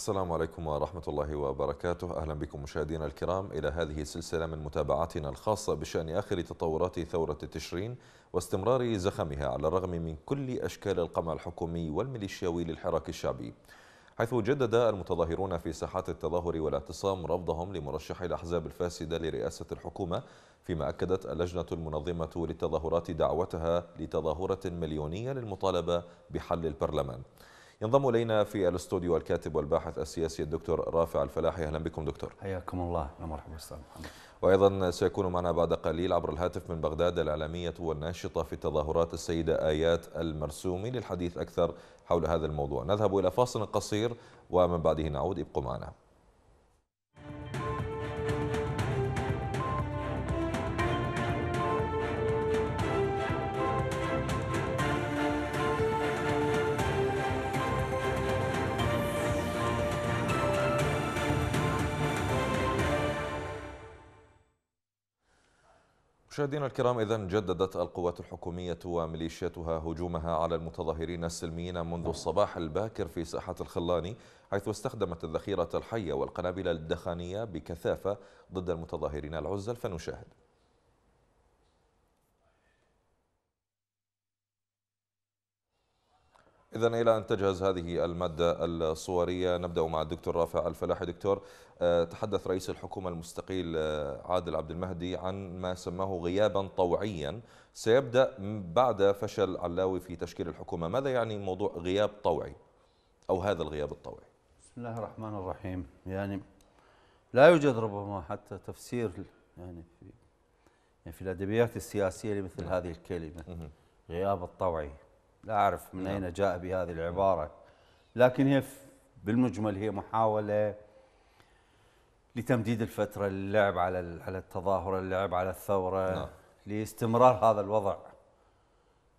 السلام عليكم ورحمة الله وبركاته أهلا بكم مشاهدينا الكرام إلى هذه السلسلة من متابعاتنا الخاصة بشأن آخر تطورات ثورة تشرين واستمرار زخمها على الرغم من كل أشكال القمع الحكومي والميليشياوي للحراك الشعبي حيث جدد المتظاهرون في ساحات التظاهر والاعتصام رفضهم لمرشح الأحزاب الفاسدة لرئاسة الحكومة فيما أكدت اللجنة المنظمة للتظاهرات دعوتها لتظاهرة مليونية للمطالبة بحل البرلمان ينضم إلينا في الاستوديو الكاتب والباحث السياسي الدكتور رافع الفلاحي أهلا بكم دكتور حياكم الله مرحبا أستاذ محمد وأيضا سيكون معنا بعد قليل عبر الهاتف من بغداد الإعلامية والناشطة في التظاهرات السيدة آيات المرسومي للحديث أكثر حول هذا الموضوع نذهب إلى فاصل قصير ومن بعده نعود ابقوا معنا مشاهدينا الكرام اذا جددت القوات الحكوميه وميليشياتها هجومها على المتظاهرين السلميين منذ نعم. الصباح الباكر في ساحه الخلاني حيث استخدمت الذخيره الحيه والقنابل الدخانيه بكثافه ضد المتظاهرين العزل فنشاهد إذا إلى أن تجهز هذه المادة الصورية نبدأ مع الدكتور رافع الفلاحي دكتور آه، تحدث رئيس الحكومة المستقيل آه، عادل عبد المهدي عن ما سماه غيابا طوعيا سيبدأ بعد فشل علاوي في تشكيل الحكومة ماذا يعني موضوع غياب طوعي أو هذا الغياب الطوعي بسم الله الرحمن الرحيم يعني لا يوجد ربما حتى تفسير يعني في يعني في الأدبيات السياسية لمثل نعم. هذه الكلمة غياب الطوعي لا أعرف من نعم. أين جاء بهذه العبارة لكن هي بالمجمل هي محاولة لتمديد الفترة للعب على على التظاهرة اللعب على الثورة نعم. لاستمرار هذا الوضع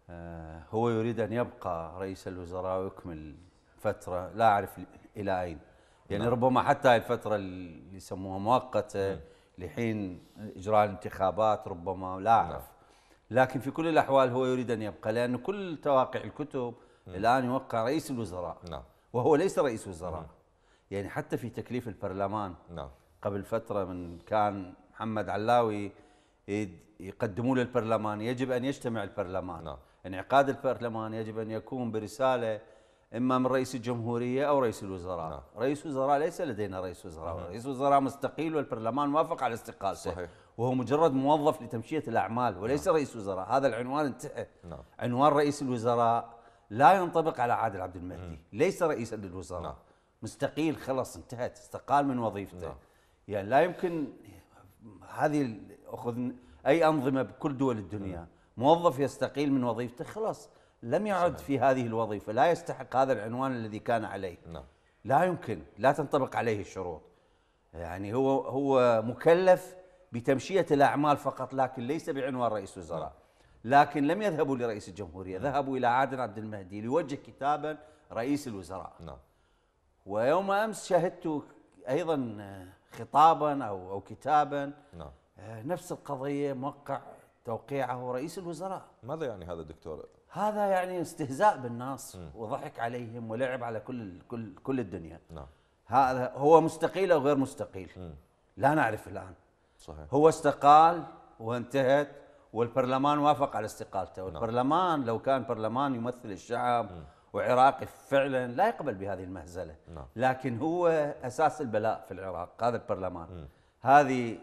آه، هو يريد أن يبقى رئيس الوزراء ويكمل فترة لا أعرف إلى أين يعني نعم. ربما حتى هاي الفترة اللي يسموها مؤقتة نعم. لحين إجراء الانتخابات ربما لا أعرف نعم. لكن في كل الأحوال هو يريد أن يبقى لأن كل تواقع الكتب م. الآن يوقع رئيس الوزراء نعم. وهو ليس رئيس وزراء م. يعني حتى في تكليف البرلمان نعم. قبل فترة من كان محمد علاوي يقدموا للبرلمان يجب أن يجتمع البرلمان نعم. انعقاد البرلمان يجب أن يكون برسالة إما من رئيس الجمهورية أو رئيس الوزراء نعم. رئيس وزراء ليس لدينا رئيس وزراء نعم. رئيس وزراء مستقيل والبرلمان وافق على استقالته صحيح. وهو مجرد موظف لتمشية الأعمال وليس نعم. رئيس وزراء هذا العنوان انتهى نعم. عنوان رئيس الوزراء لا ينطبق على عادل عبد المهدي مم. ليس رئيسا للوزراء نعم. مستقيل خلص انتهت استقال من وظيفته نعم. يعني لا يمكن هذه أخذ أي أنظمة بكل دول الدنيا مم. موظف يستقيل من وظيفته خلاص لم يعد في هذه الوظيفة لا يستحق هذا العنوان الذي كان عليه نعم. لا يمكن لا تنطبق عليه الشروط يعني هو هو مكلف بتمشية الأعمال فقط لكن ليس بعنوان رئيس وزراء نعم. لكن لم يذهبوا لرئيس الجمهورية ذهبوا إلى عادل عبد المهدي ليوجه كتابا رئيس الوزراء نعم ويوم أمس شاهدت أيضا خطابا أو, أو كتابا نعم آه، نفس القضية موقع توقيعه رئيس الوزراء ماذا يعني هذا دكتور؟ هذا يعني استهزاء بالناس م. وضحك عليهم ولعب على كل كل كل الدنيا نعم هذا هو مستقيل او غير مستقيل م. لا نعرف الان صحيح. هو استقال وانتهت والبرلمان وافق على استقالته نعم. والبرلمان نعم. لو كان برلمان يمثل الشعب م. وعراقي فعلا لا يقبل بهذه المهزلة نعم. لكن هو أساس البلاء في العراق هذا البرلمان م. هذه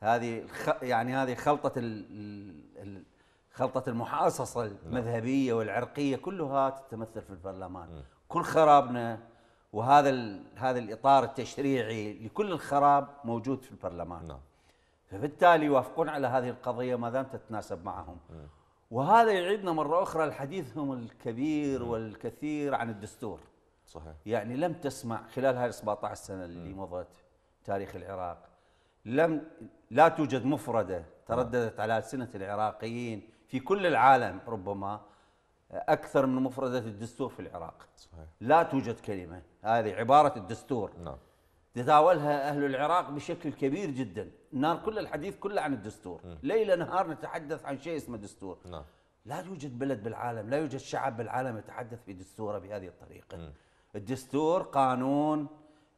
هذه يعني هذه خلطة ال خلطة المحاصصة نعم. المذهبية والعرقية كلها تتمثل في البرلمان م. كل خرابنا وهذا هذا الإطار التشريعي لكل الخراب موجود في البرلمان نعم. فبالتالي يوافقون على هذه القضيه ما دام تتناسب معهم وهذا يعيدنا مره اخرى لحديثهم الكبير والكثير عن الدستور صحيح يعني لم تسمع خلال هذه 17 سنه اللي مضت تاريخ العراق لم لا توجد مفرده ترددت نعم. على السنه العراقيين في كل العالم ربما اكثر من مفرده الدستور في العراق صحيح لا توجد كلمه هذه عباره الدستور نعم تداولها اهل العراق بشكل كبير جدا نار كل الحديث كله عن الدستور ليل نهار نتحدث عن شيء اسمه دستور نعم. لا يوجد بلد بالعالم لا يوجد شعب بالعالم يتحدث بدستوره بهذه الطريقة الدستور قانون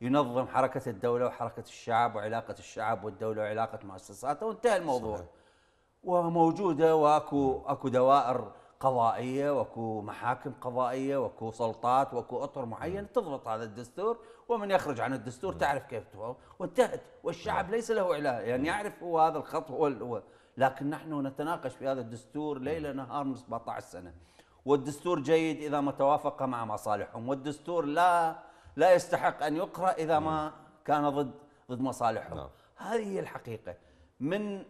ينظم حركة الدولة وحركة الشعب وعلاقة الشعب والدولة وعلاقة مؤسساته وانتهى الموضوع صحيح. وموجودة واكو اكو دوائر قضائيه واكو محاكم قضائيه واكو سلطات واكو اطر معينه تضبط هذا الدستور ومن يخرج عن الدستور تعرف كيف تفهم وانتهت والشعب ليس له علاج يعني يعرف هو هذا الخط هو, هو لكن نحن نتناقش في هذا الدستور ليل نهار من 17 سنه والدستور جيد اذا ما توافق مع مصالحهم والدستور لا لا يستحق ان يقرا اذا ما كان ضد ضد مصالحهم نعم. هذه هي الحقيقه من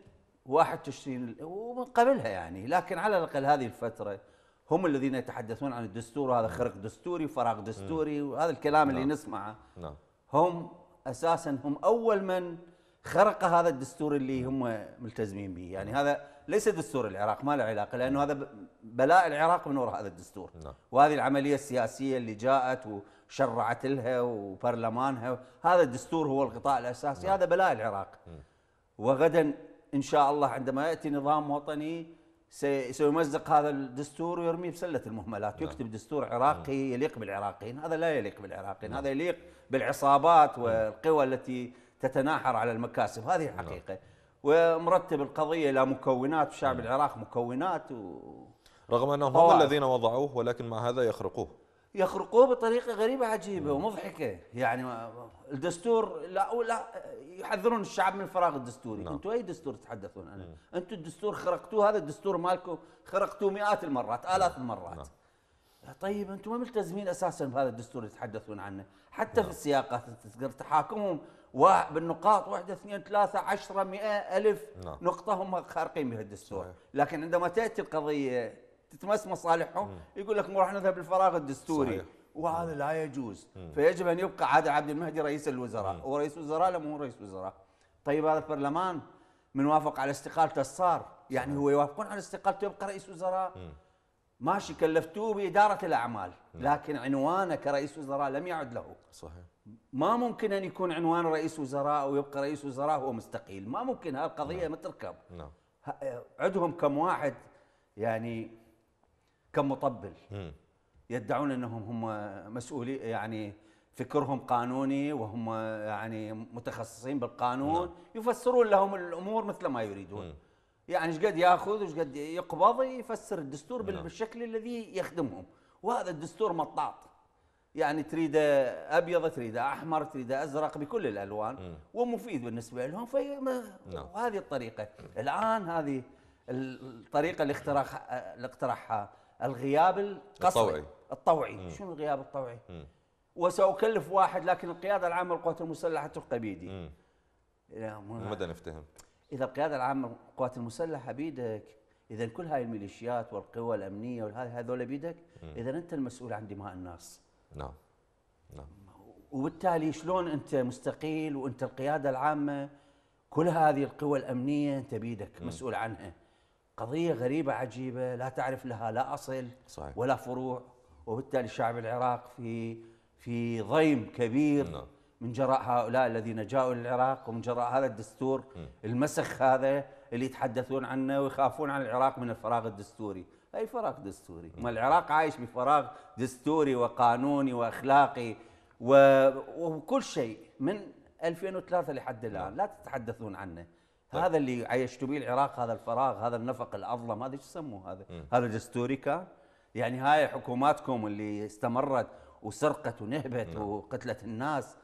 واحد تشرين ومن قبلها يعني لكن على الاقل هذه الفتره هم الذين يتحدثون عن الدستور وهذا خرق دستوري وفراغ دستوري وهذا الكلام اللي نعم. نسمعه نعم. هم اساسا هم اول من خرق هذا الدستور اللي هم ملتزمين به يعني هذا ليس دستور العراق ما له علاقه لانه هذا بلاء العراق من وراء هذا الدستور نعم. وهذه العمليه السياسيه اللي جاءت وشرعت لها وبرلمانها هذا الدستور هو الغطاء الاساسي نعم. هذا بلاء العراق وغدا ان شاء الله عندما ياتي نظام وطني سيمزق هذا الدستور ويرميه في سله المهملات نعم. يكتب دستور عراقي نعم. يليق بالعراقيين هذا لا يليق بالعراقيين نعم. هذا يليق بالعصابات نعم. والقوى التي تتناحر على المكاسب هذه الحقيقه نعم. ومرتب القضيه الى مكونات وشعب نعم. العراق مكونات و... رغم انهم هم الذين وضعوه ولكن مع هذا يخرقوه يخرقوه بطريقه غريبه عجيبه ومضحكه يعني الدستور لا لا يحذرون الشعب من الفراغ الدستوري نعم. انتم اي دستور تتحدثون عنه انتم الدستور خرقتوه هذا الدستور مالكم خرقتوه مئات المرات الاف المرات لا. نعم. طيب انتم ما ملتزمين اساسا بهذا الدستور اللي تتحدثون عنه حتى لا. في نعم. السياقات تقدر تحاكمهم بالنقاط واحدة اثنين ثلاثة عشرة مئة ألف لا. نقطة هم خارقين بها الدستور لكن عندما تأتي القضية تتمس مصالحهم يقول لك راح نذهب للفراغ الدستوري صحيح. وهذا لا يجوز فيجب ان يبقى عادل عبد المهدي رئيس الوزراء هو رئيس وزراء لا مو رئيس وزراء طيب هذا البرلمان من وافق على استقالته صار يعني هو يوافقون على استقالته يبقى رئيس وزراء ماشي كلفتوه بإدارة الأعمال لكن عنوانه كرئيس وزراء لم يعد له صحيح ما ممكن أن يكون عنوان رئيس وزراء ويبقى رئيس وزراء هو مستقيل ما ممكن هالقضية ما نعم. تركب عندهم نعم. كم واحد يعني كمطبل يدعون انهم هم مسؤولي يعني فكرهم قانوني وهم يعني متخصصين بالقانون نعم. يفسرون لهم الامور مثل ما يريدون مم. يعني ايش قد ياخذ وايش قد يقبض يفسر الدستور نعم. بالشكل الذي يخدمهم وهذا الدستور مطاط يعني تريده ابيض تريده احمر تريده ازرق بكل الالوان مم. ومفيد بالنسبه لهم في نعم. وهذه الطريقه الان هذه الطريقه اللي اقترحها الغياب القصري الطوعي الطوعي شنو الغياب الطوعي؟ وسأكلف واحد لكن القيادة العامة للقوات المسلحة تلقى بيدي مدى نفتهم إذا القيادة العامة للقوات المسلحة بيدك إذا كل هاي الميليشيات والقوى الأمنية هذول بيدك إذا أنت المسؤول عن دماء الناس نعم نعم وبالتالي شلون أنت مستقيل وأنت القيادة العامة كل هذه القوى الأمنية أنت بيدك مسؤول عنها قضية غريبة عجيبة لا تعرف لها لا أصل صحيح. ولا فروع وبالتالي الشعب العراق في في ضيم كبير نعم. من جراء هؤلاء الذين جاءوا للعراق ومن جراء هذا الدستور م. المسخ هذا اللي يتحدثون عنه ويخافون عن العراق من الفراغ الدستوري أي فراغ دستوري ما العراق عايش بفراغ دستوري وقانوني وأخلاقي و... وكل شيء من 2003 لحد الآن نعم. لا تتحدثون عنه طيب. هذا اللي عيشتوا به العراق هذا الفراغ هذا النفق الاظلم هذا شو يسموه هذا هذا دستوري كان يعني هاي حكوماتكم اللي استمرت وسرقت ونهبت نعم. وقتلت الناس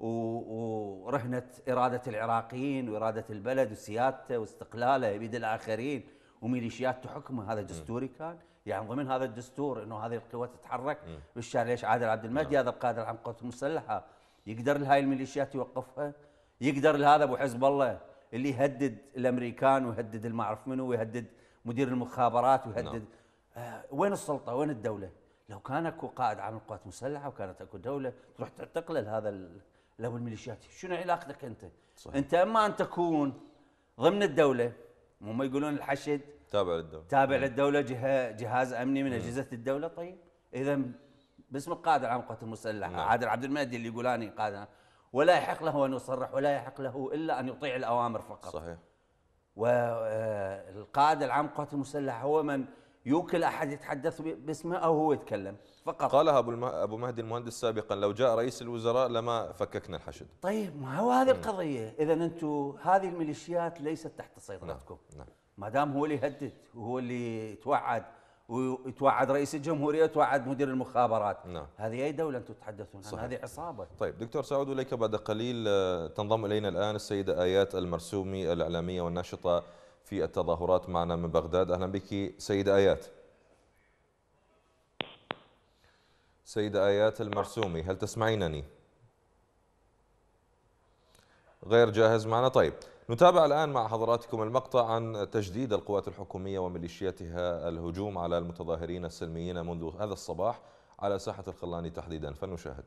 ورهنت إرادة العراقيين وإرادة البلد وسيادته واستقلاله يبيد الآخرين وميليشيات تحكمه هذا دستوري كان يعني ضمن هذا الدستور أنه هذه القوى تتحرك بالشارع ليش عادل عبد المهدي نعم. هذا القائد العام قوات المسلحة يقدر لهاي الميليشيات يوقفها يقدر لهذا أبو حزب الله اللي يهدد الامريكان ويهدد المعرف منه ويهدد مدير المخابرات ويهدد نعم. آه وين السلطه وين الدوله لو كان اكو قائد عام القوات المسلحه وكانت اكو دوله تروح تعتقله لهذا لو الميليشيات شنو علاقتك انت صحيح. انت اما ان تكون ضمن الدوله هم يقولون الحشد تابع للدوله تابع نعم. للدوله جهه جهاز امني من نعم. اجهزه الدوله طيب اذا باسم القائد العام القوات المسلحه عادل عبد المهدي اللي يقول اني قائد ولا يحق له أن يصرح ولا يحق له إلا أن يطيع الأوامر فقط صحيح والقائد آه، العام قوات المسلحة هو من يوكل أحد يتحدث باسمه أو هو يتكلم فقط قالها أبو, أبو مهدي المهندس سابقا لو جاء رئيس الوزراء لما فككنا الحشد طيب ما هو هذه القضية إذا أنتم هذه الميليشيات ليست تحت سيطرتكم نعم. نعم. ما دام هو اللي يهدد وهو اللي يتوعد ويتوعد رئيس الجمهوريه يتوعد مدير المخابرات نعم. هذه اي دوله انتم تتحدثون عنها هذه عصابه طيب دكتور سعود اليك بعد قليل آه، تنضم الينا الان السيده ايات المرسومي الاعلاميه والناشطه في التظاهرات معنا من بغداد اهلا بك سيده ايات سيده ايات المرسومي هل تسمعينني غير جاهز معنا طيب نتابع الآن مع حضراتكم المقطع عن تجديد القوات الحكومية وميليشياتها الهجوم على المتظاهرين السلميين منذ هذا الصباح على ساحة الخلاني تحديدا فلنشاهد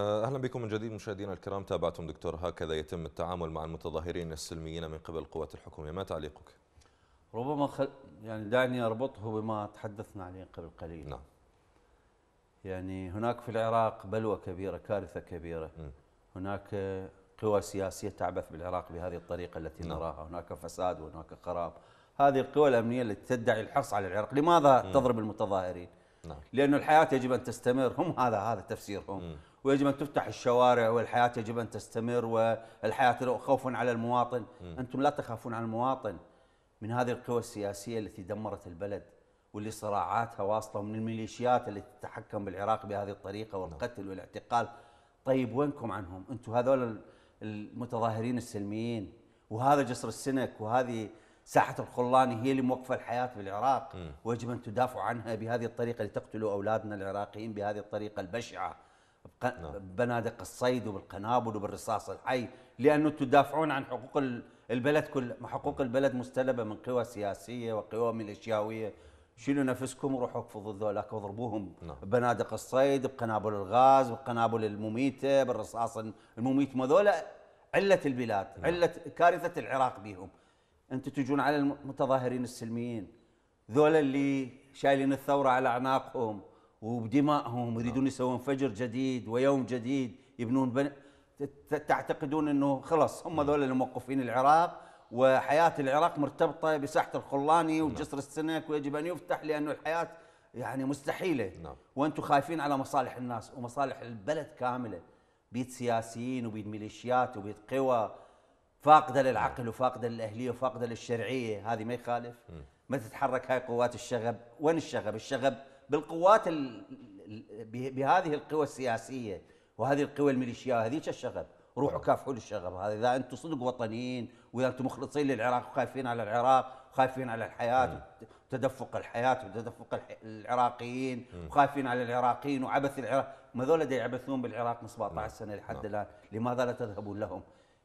آه، اهلا بكم من جديد مشاهدينا الكرام تابعتم دكتور هكذا يتم التعامل مع المتظاهرين السلميين من قبل القوات الحكوميه ما تعليقك؟ ربما خل... يعني دعني اربطه بما تحدثنا عليه قبل قليل نعم يعني هناك في العراق بلوى كبيره كارثه كبيره م. هناك قوى سياسيه تعبث بالعراق بهذه الطريقه التي نعم. نراها هناك فساد وهناك خراب هذه القوى الامنيه التي تدعي الحرص على العراق لماذا م. تضرب المتظاهرين نعم. لأن الحياة يجب أن تستمر هم هذا هذا تفسيرهم ويجب ان تفتح الشوارع والحياه يجب ان تستمر والحياه خوفا على المواطن، م. انتم لا تخافون على المواطن من هذه القوى السياسيه التي دمرت البلد واللي صراعاتها واصله من الميليشيات التي تتحكم بالعراق بهذه الطريقه نعم. والقتل والاعتقال، طيب وينكم عنهم؟ انتم هذول المتظاهرين السلميين وهذا جسر السنك وهذه ساحة الخلاني هي اللي موقفة الحياة في العراق م. ويجب أن تدافعوا عنها بهذه الطريقة لتقتلوا أولادنا العراقيين بهذه الطريقة البشعة نعم. بنادق الصيد وبالقنابل وبالرصاص الحي لانه تدافعون عن حقوق البلد كل حقوق نعم. البلد مستلبه من قوى سياسيه وقوى ميليشياويه شيلوا نفسكم وروحوا اقفضوا ذولاك واضربوهم نعم. بنادق الصيد بقنابل الغاز بالقنابل المميته بالرصاص المميت ذولا عله البلاد نعم. عله كارثه العراق بهم انتم تجون على المتظاهرين السلميين ذولا اللي شايلين الثوره على اعناقهم وبدمائهم يريدون نعم. يسوون فجر جديد ويوم جديد يبنون بن... تعتقدون انه خلص هم نعم. ذول الموقفين العراق وحياه العراق مرتبطه بساحه الخلاني نعم. وجسر السنك ويجب ان يفتح لانه الحياه يعني مستحيله نعم. وانتم خايفين على مصالح الناس ومصالح البلد كامله بيد سياسيين وبيد ميليشيات وبيد قوى فاقده للعقل وفاقده للاهليه وفاقده للشرعيه هذه ما يخالف ما تتحرك هاي قوات الشغب وين الشغب الشغب بالقوات ال... بهذه القوى السياسيه وهذه القوى الميليشيا هذيك الشغب روحوا نعم. كافحوا للشغب هذا اذا انتم صدق وطنيين واذا انتم مخلصين للعراق وخايفين على العراق وخايفين على الحياه نعم. وتدفق الحياه وتدفق العراقيين وخايفين نعم. على العراقيين وعبث العراق ما ذولا يعبثون بالعراق من 17 سنه لحد الان لماذا لا تذهبون لهم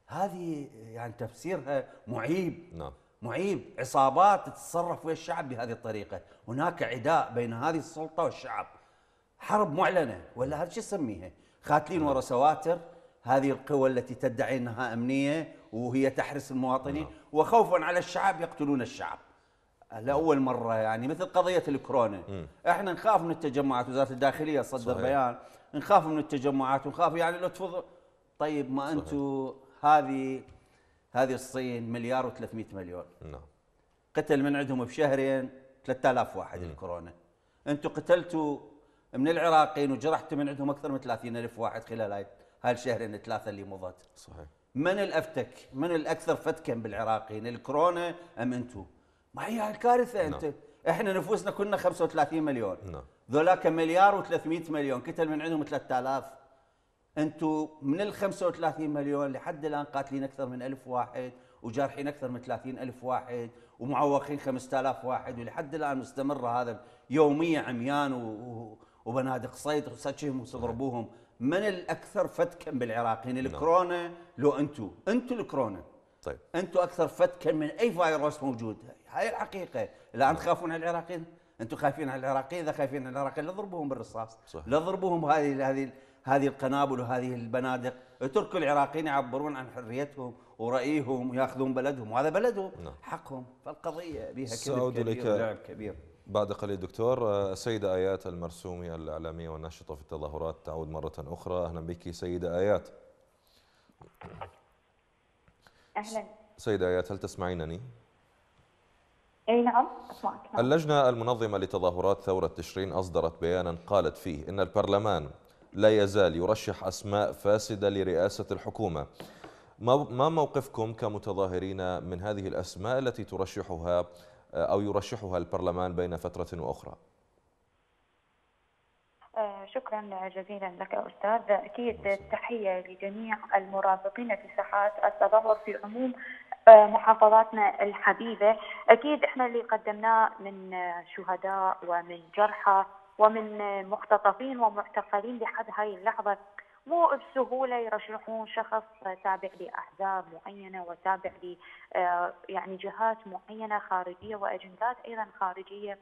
هذه يعني تفسيرها معيب نعم معيب عصابات تتصرف ويا الشعب بهذه الطريقه هناك عداء بين هذه السلطه والشعب حرب معلنه ولا هذا شو اسميها خاتلين ورا سواتر هذه القوى التي تدعي انها امنيه وهي تحرس المواطنين نعم. وخوفا على الشعب يقتلون الشعب لاول مره يعني مثل قضيه الكورونا احنا نخاف من التجمعات وزاره الداخليه صدر بيان نخاف من التجمعات ونخاف يعني لو تفضل طيب ما انتم هذه هذه الصين مليار و300 مليون نعم قتل من عندهم بشهرين 3000 واحد الكورونا انتم قتلتوا من العراقيين وجرحتوا من عندهم اكثر من 30000 واحد خلال هاي الشهرين الثلاثه اللي مضت صحيح من الافتك من الاكثر فتكا بالعراقيين الكورونا ام انتم ما هي الكارثه نعم. انت نعم. احنا نفوسنا كنا 35 مليون نعم ذولاك مليار و300 مليون قتل من عندهم 3000 انتم من ال 35 مليون لحد الان قاتلين اكثر من 1000 واحد وجارحين اكثر من 30000 واحد ومعوقين 5000 واحد ولحد الان مستمر هذا يوميا عميان و... وبنادق صيد وسكهم وضربوهم من الاكثر فتكا بالعراقيين نعم. الكورونا لو انتم انتم الكورونا طيب انتم اكثر فتكا من اي فيروس موجود هاي الحقيقه الان نعم. تخافون على العراقيين انتم خايفين على العراقيين اذا خايفين على العراقيين لا ضربوهم بالرصاص صح. لا ضربوهم هذه هذه هذه القنابل وهذه البنادق اتركوا العراقيين يعبرون عن حريتهم ورأيهم وياخذون بلدهم وهذا بلدهم نعم. حقهم فالقضية بها كذب كبير ولعب كبير بعد قليل دكتور السيدة آيات المرسومي الإعلامية والناشطة في التظاهرات تعود مرة أخرى أهلا بك سيدة آيات أهلا سيدة آيات هل تسمعينني؟ اي نعم اسمعك نعم. اللجنه المنظمه لتظاهرات ثوره تشرين اصدرت بيانا قالت فيه ان البرلمان لا يزال يرشح أسماء فاسدة لرئاسة الحكومة ما موقفكم كمتظاهرين من هذه الأسماء التي ترشحها آه، أو يرشحها البرلمان بين فترة وأخرى؟ آه، شكرا جزيلا لك استاذ اكيد التحيه لجميع المرافقين في ساحات التظاهر في عموم آه، محافظاتنا الحبيبه اكيد احنا اللي قدمناه من شهداء ومن جرحى ومن مختطفين ومعتقلين لحد هاي اللحظة مو بسهولة يرشحون شخص تابع لأحزاب معينة وتابع ل آه، يعني جهات معينة خارجية وأجندات أيضا خارجية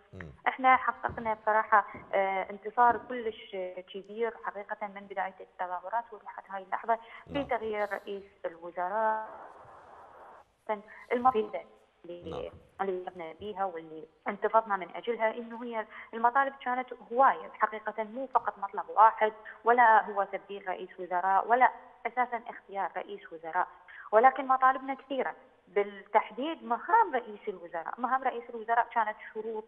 إحنا حققنا بصراحة آه، انتصار كلش كبير حقيقة من بداية التظاهرات ولحد هاي اللحظة في نعم. تغيير رئيس الوزراء المفيدة اللي طلبنا نعم. بها واللي انتفضنا من اجلها انه هي المطالب كانت هوايه حقيقه مو فقط مطلب واحد ولا هو تبديل رئيس وزراء ولا اساسا اختيار رئيس وزراء ولكن مطالبنا كثيره بالتحديد مهام رئيس الوزراء، مهام رئيس الوزراء كانت شروط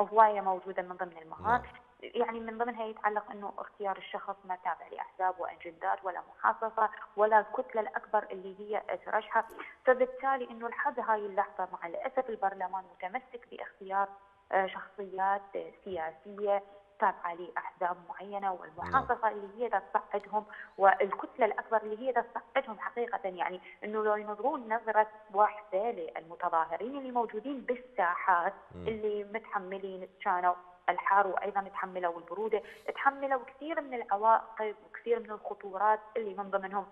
هوايه موجوده من ضمن المهام، نعم. يعني من ضمنها يتعلق انه اختيار الشخص ما تابع لاحزاب واجندات ولا محافظه ولا الكتله الاكبر اللي هي ترشحه، فبالتالي انه لحد هاي اللحظه مع الاسف البرلمان متمسك باختيار آه، شخصيات سياسيه تابعه لاحزاب معينه والمحافظه نعم. اللي هي تصعدهم والكتله الاكبر اللي هي تصعدهم حقيقه يعني انه لو ينظرون نظره واحده للمتظاهرين اللي موجودين بالساحات اللي متحملين كانوا الحار وايضا تحمله والبروده تحمله وكثير من العواقب وكثير من الخطورات اللي من ضمنهم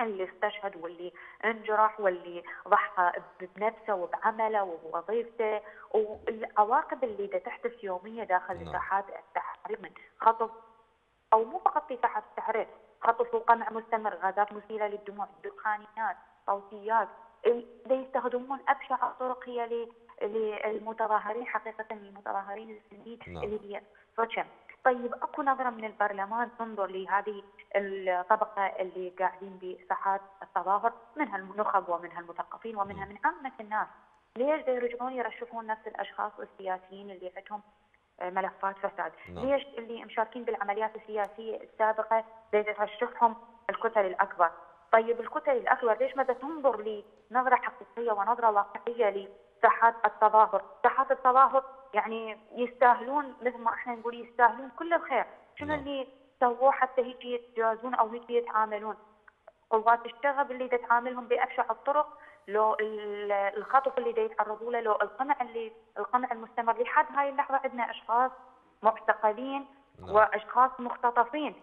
اللي استشهد واللي انجرح واللي ضحى بنفسه وبعمله وبوظيفته والعواقب اللي دا تحدث يوميا داخل نعم. ساحات التحرير من خطف او مو فقط في ساحات التحرير خطف وقمع مستمر غازات مسيله للدموع دخانيات صوتيات يستخدمون ابشع الطرق هي للمتظاهرين حقيقه للمتظاهرين السنيين نعم. اللي هي سوتشا طيب اكو نظره من البرلمان تنظر لهذه الطبقه اللي قاعدين بساحات التظاهر منها النخب ومنها المثقفين ومنها من عامه الناس ليش يرجعون يرشحون نفس الاشخاص السياسيين اللي عندهم آه، ملفات فساد نعم. ليش اللي مشاركين بالعمليات السياسيه السابقه ترشحهم الكتل الاكبر طيب الكتل الاكبر ليش ما تنظر لنظره حقيقيه ونظره واقعيه ساحات التظاهر ساحات التظاهر يعني يستاهلون مثل ما احنا نقول يستاهلون كل الخير شنو نعم. اللي سووه حتى هيك يتجازون او هيك يتعاملون قوات الشغب اللي تتعاملهم بابشع الطرق لو الخطف اللي يتعرضوا له لو القمع اللي القمع المستمر لحد هاي اللحظه عندنا اشخاص معتقلين نعم. واشخاص مختطفين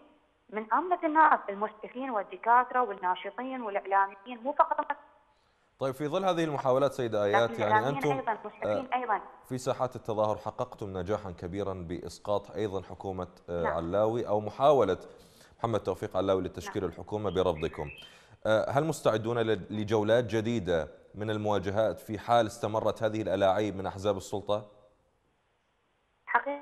من عامه الناس المشرفين والدكاتره والناشطين والاعلاميين مو فقط طيب في ظل هذه المحاولات سيدة آيات يعني أنتم أيضا آه، أيضا في ساحات التظاهر حققتم نجاحا كبيرا بإسقاط أيضا حكومة آه، نعم. علاوي أو محاولة محمد توفيق علاوي لتشكيل نعم. الحكومة برفضكم آه، هل مستعدون لجولات جديدة من المواجهات في حال استمرت هذه الألاعيب من أحزاب السلطة؟ حقيقة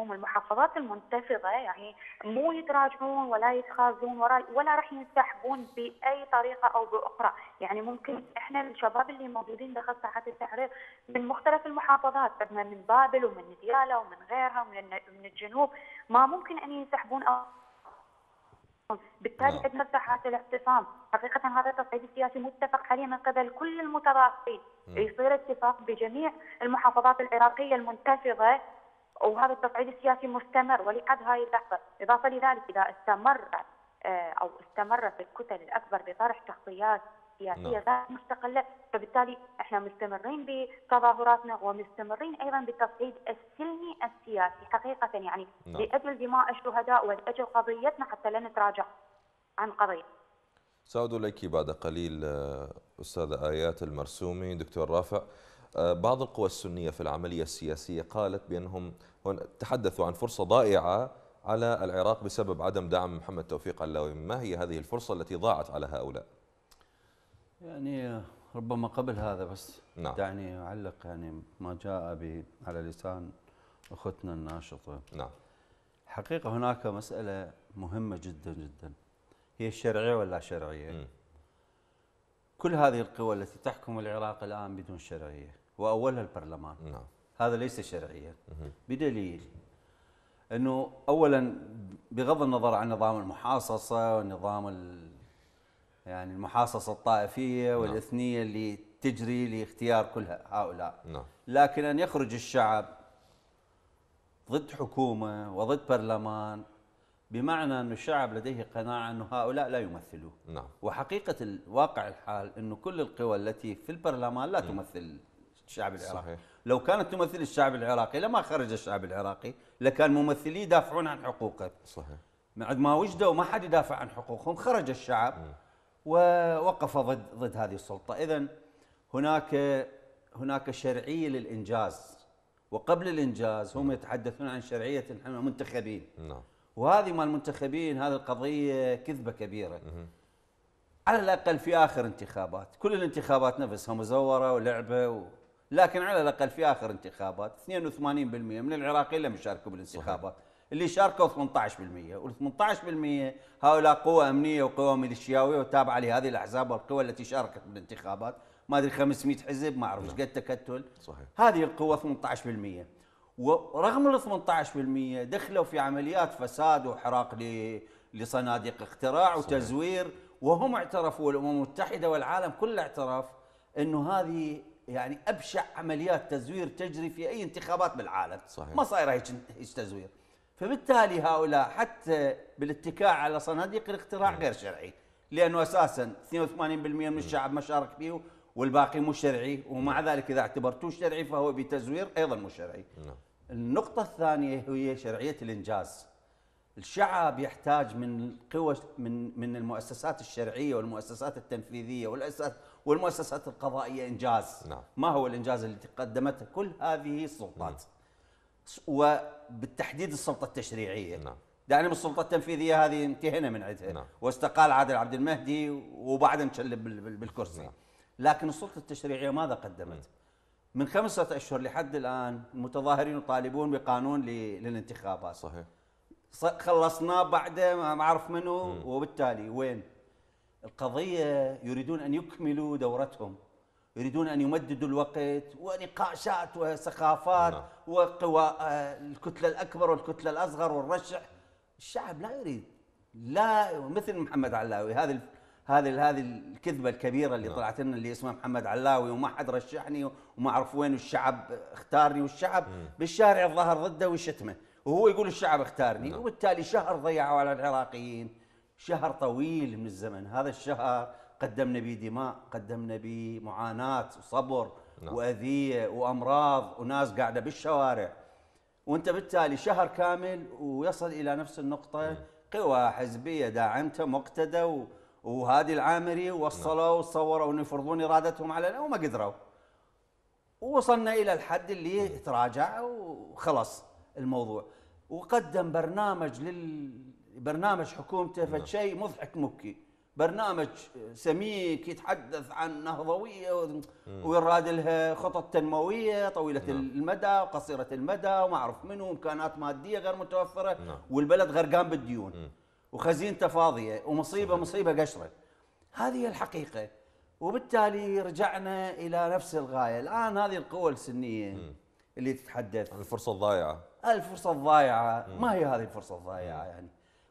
هم المحافظات المنتفضه يعني مو يتراجعون ولا يتخاذون ولا ولا راح ينسحبون باي طريقه او باخرى، يعني ممكن احنا الشباب اللي موجودين داخل ساحات التحرير من مختلف المحافظات عندنا من بابل ومن دياله ومن غيرها ومن من الجنوب ما ممكن ان ينسحبون أو بالتالي نعم. عندنا ساحات الاعتصام، حقيقة هذا التصعيد السياسي متفق عليه من قبل كل المترافقين، نعم. يصير اتفاق بجميع المحافظات العراقية المنتفضة وهذا التصعيد السياسي مستمر ولحد هذه اللحظه، اضافه لذلك اذا استمر آه، او استمرت الكتل الاكبر بطرح شخصيات سياسيه نعم. غير مستقله، فبالتالي احنا مستمرين بتظاهراتنا ومستمرين ايضا بالتصعيد السلمي السياسي حقيقه يعني نعم. لاجل دماء الشهداء ولاجل قضيتنا حتى لا نتراجع عن قضيه. سأعود إليك بعد قليل آه، أستاذ آيات المرسومي دكتور رافع آه، بعض القوى السنية في العملية السياسية قالت بأنهم هون تحدثوا عن فرصة ضائعة على العراق بسبب عدم دعم محمد توفيق علاوي ما هي هذه الفرصة التي ضاعت على هؤلاء؟ يعني ربما قبل هذا بس نعم. دعني أعلق يعني ما جاء على لسان أختنا الناشطة نعم حقيقة هناك مسألة مهمة جدا جدا هي الشرعية ولا شرعية م. كل هذه القوى التي تحكم العراق الآن بدون شرعية وأولها البرلمان نعم هذا ليس شرعيا بدليل انه اولا بغض النظر عن نظام المحاصصه ونظام يعني المحاصصه الطائفيه نعم. والاثنيه اللي تجري لاختيار كل هؤلاء نعم. لكن ان يخرج الشعب ضد حكومه وضد برلمان بمعنى أن الشعب لديه قناعة أن هؤلاء لا يمثلوه نعم. وحقيقة الواقع الحال أن كل القوى التي في البرلمان لا تمثل الشعب العراقي صحيح. لو كانت تمثل الشعب العراقي لما خرج الشعب العراقي لكان ممثليه يدافعون عن حقوقه صحيح بعد ما وجدوا ما حد يدافع عن حقوقهم خرج الشعب ووقف ضد ضد هذه السلطه اذا هناك هناك شرعيه للانجاز وقبل الانجاز هم يتحدثون عن شرعيه المنتخبين نعم وهذه مال المنتخبين هذه القضيه كذبه كبيره على الاقل في اخر انتخابات كل الانتخابات نفسها مزوره ولعبه و... لكن على الاقل في اخر انتخابات 82% من العراقيين لم يشاركوا بالانتخابات صحيح. اللي شاركوا 18% وال 18% هؤلاء قوى امنيه وقوى ميليشياويه وتابعه لهذه الاحزاب والقوى التي شاركت بالانتخابات ما ادري 500 حزب ما اعرف ايش نعم. قد تكتل صحيح هذه القوى 18% ورغم ال 18% دخلوا في عمليات فساد وحراق لصناديق اختراع صحيح. وتزوير وهم اعترفوا الامم المتحده والعالم كله اعترف انه هذه يعني ابشع عمليات تزوير تجري في اي انتخابات بالعالم صحيح. ما صايره هيك هيك تزوير فبالتالي هؤلاء حتى بالاتكاء على صناديق الاقتراع غير شرعي لانه اساسا 82% من الشعب ما شارك فيه والباقي مو شرعي ومع ذلك اذا اعتبرتوه شرعي فهو بتزوير ايضا مو شرعي نعم. النقطة الثانية هي شرعية الانجاز الشعب يحتاج من قوى من من المؤسسات الشرعيه والمؤسسات التنفيذيه والمؤسسات والمؤسسات القضائيه انجاز نعم. ما هو الانجاز اللي قدمته كل هذه السلطات وبالتحديد السلطه التشريعيه نعم يعني السلطه التنفيذيه هذه انتهينا من عندها نعم. واستقال عادل عبد المهدي وبعدها انشلب بالكرسي نعم. لكن السلطه التشريعيه ماذا قدمت؟ نعم. من خمسة أشهر لحد الآن المتظاهرين يطالبون بقانون للانتخابات صحيح خلصناه بعده ما اعرف منو وبالتالي وين القضيه يريدون ان يكملوا دورتهم يريدون ان يمددوا الوقت ونقاشات وسخافات نعم. وقوى آه، الكتله الاكبر والكتله الاصغر والرشح الشعب لا يريد لا مثل محمد علاوي هذه هذه هذه الكذبه الكبيره اللي نعم. طلعت لنا اللي اسمها محمد علاوي وما حد رشحني وما اعرف وين والشعب اختارني والشعب بالشارع الظهر ضده ويشتمه وهو يقول الشعب اختارني نعم. وبالتالي شهر ضيعوا على العراقيين شهر طويل من الزمن هذا الشهر قدمنا به دماء قدمنا به معاناة وصبر نعم. وأذية وأمراض وناس قاعدة بالشوارع وانت بالتالي شهر كامل ويصل إلى نفس النقطة نعم. قوى حزبية داعمتها مقتدى و... وهادي العامري وصلوا وصوروا أن يفرضون إرادتهم على وما قدروا ووصلنا إلى الحد اللي نعم. تراجع وخلص الموضوع وقدم برنامج للبرنامج حكومته فشيء نعم. مضحك مبكي برنامج سميك يتحدث عن نهضويه ويراد لها خطط تنمويه طويله نعم. المدى وقصيره المدى وما اعرف منو وامكانات ماديه غير متوفره نعم. والبلد غرقان بالديون وخزينته فاضيه ومصيبه مصيبه قشره هذه الحقيقه وبالتالي رجعنا الى نفس الغايه الان هذه القوى السنيه م. اللي تتحدث عن الفرصه الضائعه الفرصه الضايعه ما هي هذه الفرصه الضايعه يعني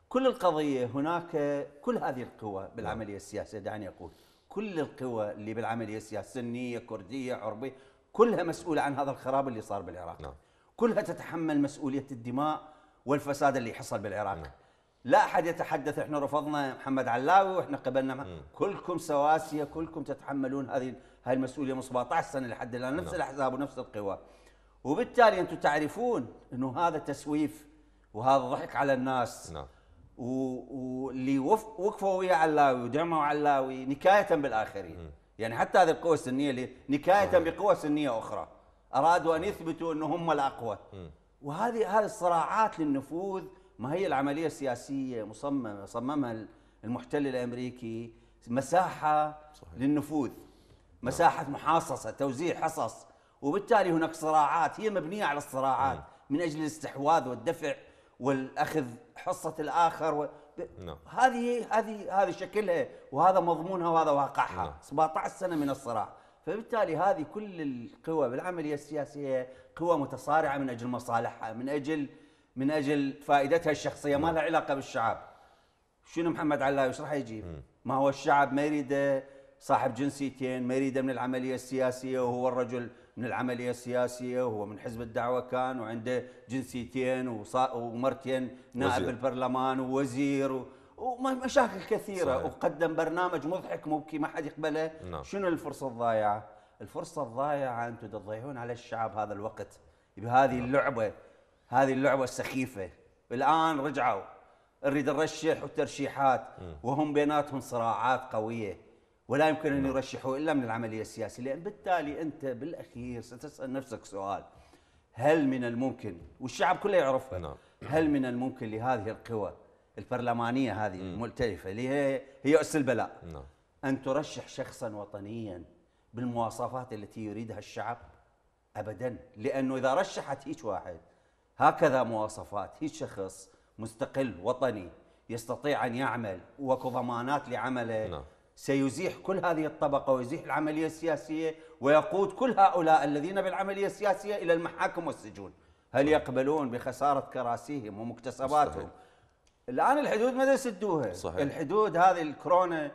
كل القضيه هناك كل هذه القوى بالعمليه نعم. السياسيه دعني اقول كل القوى اللي بالعمليه السياسيه سنيه كرديه عربيه كلها مسؤوله عن هذا الخراب اللي صار بالعراق نعم. كلها تتحمل مسؤوليه الدماء والفساد اللي حصل بالعراق نعم. لا احد يتحدث احنا رفضنا محمد علاوي واحنا قبلنا مع كلكم سواسيه كلكم تتحملون هذه هاي المسؤوليه من 17 سنه لحد الان نفس نعم. الاحزاب ونفس القوى وبالتالي انتم تعرفون انه هذا تسويف وهذا ضحك على الناس نعم واللي وقفوا ويا علاوي ودعموا علاوي نكايه بالاخرين يعني حتى هذه القوى السنيه اللي نكايه بقوى سنيه اخرى ارادوا ان يثبتوا انه هم الاقوى وهذه هذه الصراعات للنفوذ ما هي العمليه السياسيه مصممه صممها المحتل الامريكي مساحه صحيح. للنفوذ نعم. مساحه محاصصه توزيع حصص وبالتالي هناك صراعات هي مبنيه على الصراعات إيه. من اجل الاستحواذ والدفع والاخذ حصه الاخر و... نعم. هذه هذه هذا شكلها وهذا مضمونها وهذا واقعها نعم. 17 سنه من الصراع فبالتالي هذه كل القوى بالعمليه السياسيه قوى متصارعه من اجل مصالحها من اجل من اجل فائدتها الشخصيه ما نعم. لها علاقه بالشعب شنو محمد علاوي ايش راح يجيب؟ ما هو الشعب ما يريده صاحب جنسيتين ما يريده من العمليه السياسيه وهو الرجل من العملية السياسية وهو من حزب الدعوة كان وعنده جنسيتين ومرتين نائب وزير. البرلمان ووزير ومشاكل كثيرة صحيح. وقدم برنامج مضحك مبكي ما حد يقبله نعم. شنو الفرصة الضايعة؟ الفرصة الضايعة أنتم تضيعون على الشعب هذا الوقت بهذه نعم. اللعبة هذه اللعبة السخيفة الآن رجعوا نريد نرشح والترشيحات وهم بيناتهم صراعات قوية ولا يمكن ان نعم. يرشحوا الا من العمليه السياسيه لان بالتالي انت بالاخير ستسال نفسك سؤال هل من الممكن والشعب كله يعرف نعم. هل من الممكن لهذه القوى البرلمانيه هذه الملتهفه اللي هي هي اس البلاء نعم. ان ترشح شخصا وطنيا بالمواصفات التي يريدها الشعب ابدا لانه اذا رشحت هيك واحد هكذا مواصفات هيك شخص مستقل وطني يستطيع ان يعمل وكضمانات ضمانات لعمله نعم. سيزيح كل هذه الطبقة ويزيح العملية السياسية ويقود كل هؤلاء الذين بالعملية السياسية إلى المحاكم والسجون هل يقبلون بخسارة كراسيهم ومكتسباتهم صحيح. الآن الحدود ماذا سدوها صحيح. الحدود هذه الكورونا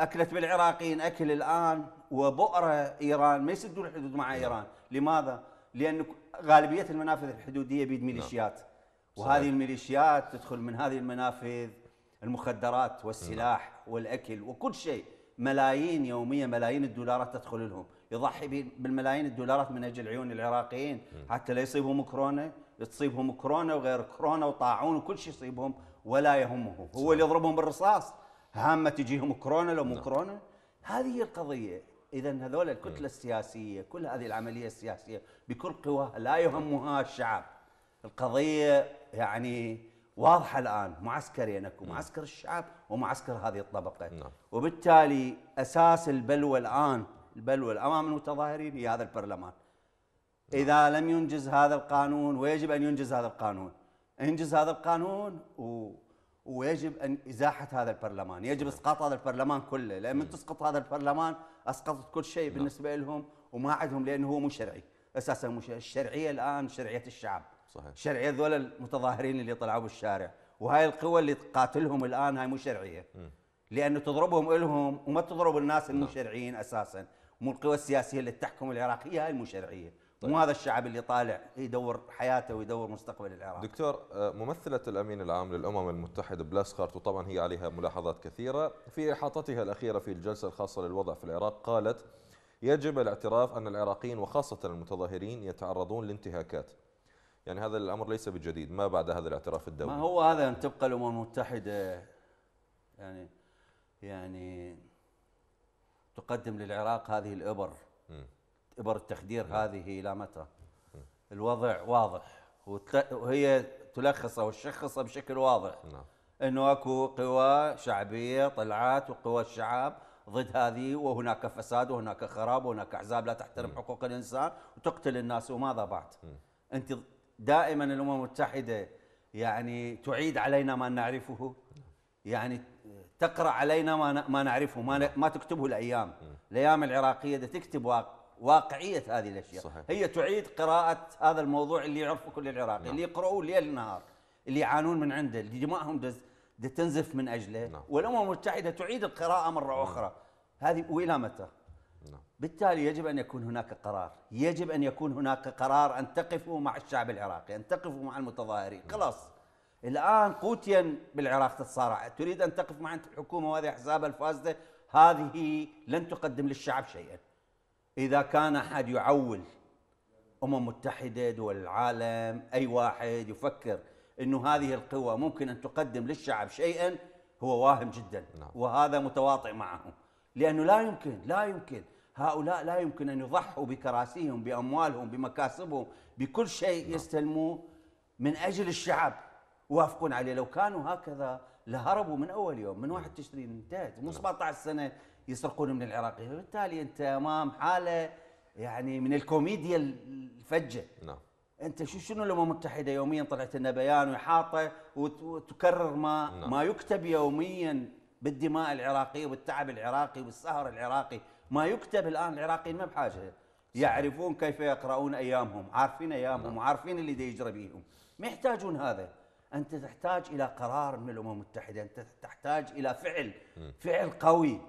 أكلت بالعراقيين أكل الآن وبؤرة إيران ما يسدون الحدود مع نعم. إيران لماذا؟ لأن غالبية المنافذ الحدودية بيد نعم. ميليشيات صحيح. وهذه الميليشيات تدخل من هذه المنافذ المخدرات والسلاح والاكل وكل شيء ملايين يوميا ملايين الدولارات تدخل لهم يضحي بالملايين الدولارات من اجل عيون العراقيين حتى لا يصيبهم كورونا تصيبهم كورونا وغير كورونا وطاعون وكل شيء يصيبهم ولا يهمه هو اللي يضربهم بالرصاص هامه تجيهم كورونا لو مو نعم. كورونا هذه القضيه اذا هذول الكتله السياسيه كل هذه العمليه السياسيه بكل قواها لا يهمها الشعب القضيه يعني واضحه الان معسكرين اكو معسكر نعم. الشعب ومعسكر هذه الطبقه نعم. وبالتالي اساس البلوى الان البلوى امام المتظاهرين هي هذا البرلمان نعم. اذا لم ينجز هذا القانون ويجب ان ينجز هذا القانون انجز هذا القانون و... ويجب ان ازاحه هذا البرلمان، يجب اسقاط هذا البرلمان كله، لان من نعم. تسقط هذا البرلمان اسقطت كل شيء نعم. بالنسبه لهم وما عندهم لانه هو مو شرعي، اساسا مو الشرعيه الان شرعيه الشعب. صحيح شرعيه ذولا المتظاهرين اللي طلعوا بالشارع وهاي القوى اللي تقاتلهم الان هاي مو شرعيه م. لانه تضربهم الهم وما تضرب الناس المو نعم. شرعيين اساسا مو القوى السياسيه اللي تحكم العراقيه هاي المو شرعيه طيب. مو هذا الشعب اللي طالع يدور حياته ويدور مستقبل العراق دكتور آه، ممثلة الأمين العام للأمم المتحدة بلاس وطبعا هي عليها ملاحظات كثيرة في إحاطتها الأخيرة في الجلسة الخاصة للوضع في العراق قالت يجب الاعتراف أن العراقيين وخاصة المتظاهرين يتعرضون لانتهاكات يعني هذا الامر ليس بجديد ما بعد هذا الاعتراف الدولي ما هو هذا ان تبقى الامم المتحده يعني يعني تقدم للعراق هذه الابر م. ابر التخدير م. نعم. هذه الى متى؟ م. الوضع واضح وهي تلخصه وتشخصه بشكل واضح نعم انه اكو قوى شعبيه طلعت وقوى الشعب ضد هذه وهناك فساد وهناك خراب وهناك احزاب لا تحترم م. حقوق الانسان وتقتل الناس وماذا بعد؟ م. انت دائما الامم المتحده يعني تعيد علينا ما نعرفه يعني تقرا علينا ما ما نعرفه ما ما تكتبه الايام الايام العراقيه ده تكتب واقع واقعيه هذه الاشياء صحيح. هي تعيد قراءه هذا الموضوع اللي يعرفه كل العراقي نعم. اللي يقرؤوه ليل نهار اللي يعانون من عنده اللي دماءهم تنزف من اجله نعم. والامم المتحده تعيد القراءه مره نعم. اخرى هذه والى متى؟ بالتالي يجب ان يكون هناك قرار، يجب ان يكون هناك قرار ان تقفوا مع الشعب العراقي، ان تقفوا مع المتظاهرين، خلاص الان قوتيا بالعراق تتصارع، تريد ان تقف مع الحكومه وهذه احزابها الفاسده، هذه لن تقدم للشعب شيئا. اذا كان احد يعول امم متحده، دول العالم، اي واحد يفكر انه هذه القوى ممكن ان تقدم للشعب شيئا هو واهم جدا نعم. وهذا متواطئ معه لانه لا يمكن لا يمكن هؤلاء لا يمكن أن يضحوا بكراسيهم بأموالهم بمكاسبهم بكل شيء نعم. يستلموه من أجل الشعب وافقون عليه لو كانوا هكذا لهربوا من أول يوم من نعم. واحد تشرين انتهت مو 17 نعم. سنة يسرقون من العراقيين فبالتالي أنت أمام حالة يعني من الكوميديا الفجة نعم انت شو شنو الامم المتحده يوميا طلعت لنا بيان وحاطه وتكرر ما ما يكتب يوميا بالدماء العراقيه والتعب العراقي والسهر العراقي ما يكتب الان العراقيين ما بحاجه يعرفون كيف يقرؤون ايامهم عارفين ايامهم نعم. وعارفين اللي دي يجرى بيهم ما يحتاجون هذا انت تحتاج الى قرار من الامم المتحده انت تحتاج الى فعل فعل قوي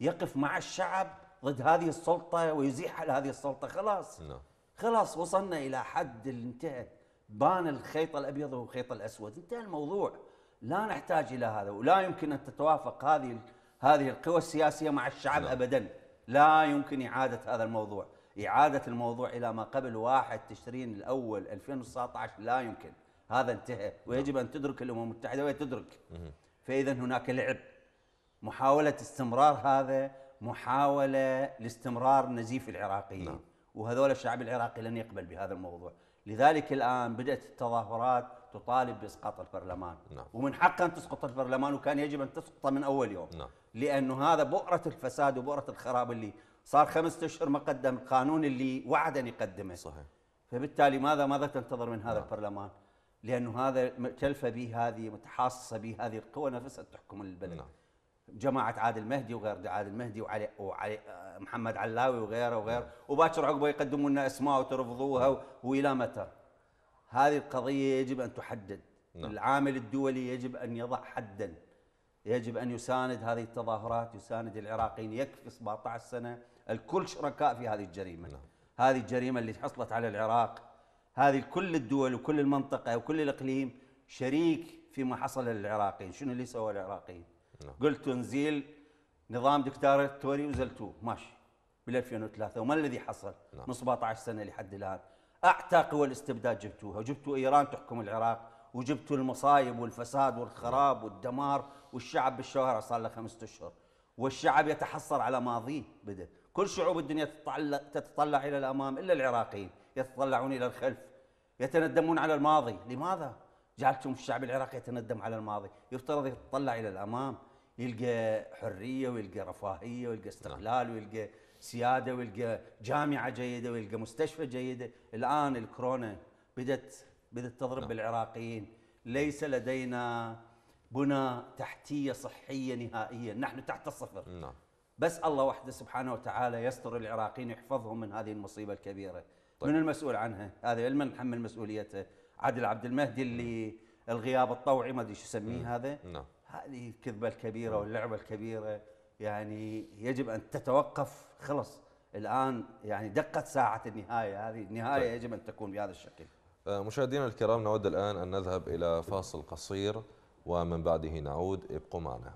يقف مع الشعب ضد هذه السلطه ويزيح على هذه السلطه خلاص نعم. خلاص وصلنا الى حد اللي انتهى بان الخيط الابيض والخيط الاسود انتهى الموضوع لا نحتاج الى هذا ولا يمكن ان تتوافق هذه هذه القوى السياسيه مع الشعب نعم. ابدا لا يمكن إعادة هذا الموضوع إعادة الموضوع إلى ما قبل 1 تشرين الأول 2019 لا يمكن هذا انتهى ويجب أن تدرك الأمم المتحدة وهي تدرك فإذا هناك لعب محاولة استمرار هذا محاولة لاستمرار نزيف العراقيين نعم. وهذول الشعب العراقي لن يقبل بهذا الموضوع لذلك الآن بدأت التظاهرات تطالب باسقاط البرلمان نعم. ومن حقها ان تسقط البرلمان وكان يجب ان تسقطه من اول يوم نعم. لانه هذا بؤره الفساد وبؤره الخراب اللي صار خمسة اشهر ما قدم القانون اللي وعد ان يقدمه صحيح فبالتالي ماذا ماذا تنتظر من هذا نعم. البرلمان؟ لانه هذا مكلفه به هذه متحاصصه به هذه القوى نفسها تحكم البلد نعم. جماعه عادل مهدي وغير عادل مهدي وعلي, وعلي محمد علاوي وغيره وغيره نعم. وباكر عقبه يقدمون لنا اسماء وترفضوها والى متى؟ هذه القضية يجب أن تحدد نعم. العامل الدولي يجب أن يضع حدا يجب أن يساند هذه التظاهرات يساند العراقيين يكفي 17 سنة الكل شركاء في هذه الجريمة نعم. هذه الجريمة اللي حصلت على العراق هذه كل الدول وكل المنطقة وكل الإقليم شريك فيما حصل للعراقيين شنو اللي سوى العراقيين نعم. قلت نزيل نظام دكتاتوري وزلتوه ماشي بال 2003 وما الذي حصل نعم. من 17 سنه لحد الان أعتى قوى الاستبداد جبتوها جبتوا إيران تحكم العراق وجبتوا المصايب والفساد والخراب والدمار والشعب بالشوارع صار له خمسة أشهر والشعب يتحسر على ماضيه بدأ كل شعوب الدنيا تتطلع إلى الأمام إلا العراقيين يتطلعون إلى الخلف يتندمون على الماضي لماذا؟ جعلتم الشعب العراقي يتندم على الماضي يفترض يتطلع إلى الأمام يلقى حرية ويلقى رفاهية ويلقى استقلال ويلقى سياده ويلقى جامعه جيده ويلقى مستشفى جيده الان الكورونا بدت بدت تضرب نعم. بالعراقيين ليس لدينا بنى تحتيه صحيه نهائيا نحن تحت الصفر نعم بس الله وحده سبحانه وتعالى يستر العراقيين يحفظهم من هذه المصيبه الكبيره طيب. من المسؤول عنها هذا من محمل مسؤوليته عادل عبد المهدي اللي الغياب الطوعي ما ادري شو يسميه هذا نعم هذه الكذبه الكبيره واللعبه الكبيره يعني يجب ان تتوقف خلص الان يعني دقت ساعه النهايه هذه النهايه طيب. يجب ان تكون بهذا الشكل آه، مشاهدينا الكرام نود الان ان نذهب الى فاصل قصير ومن بعده نعود ابقوا معنا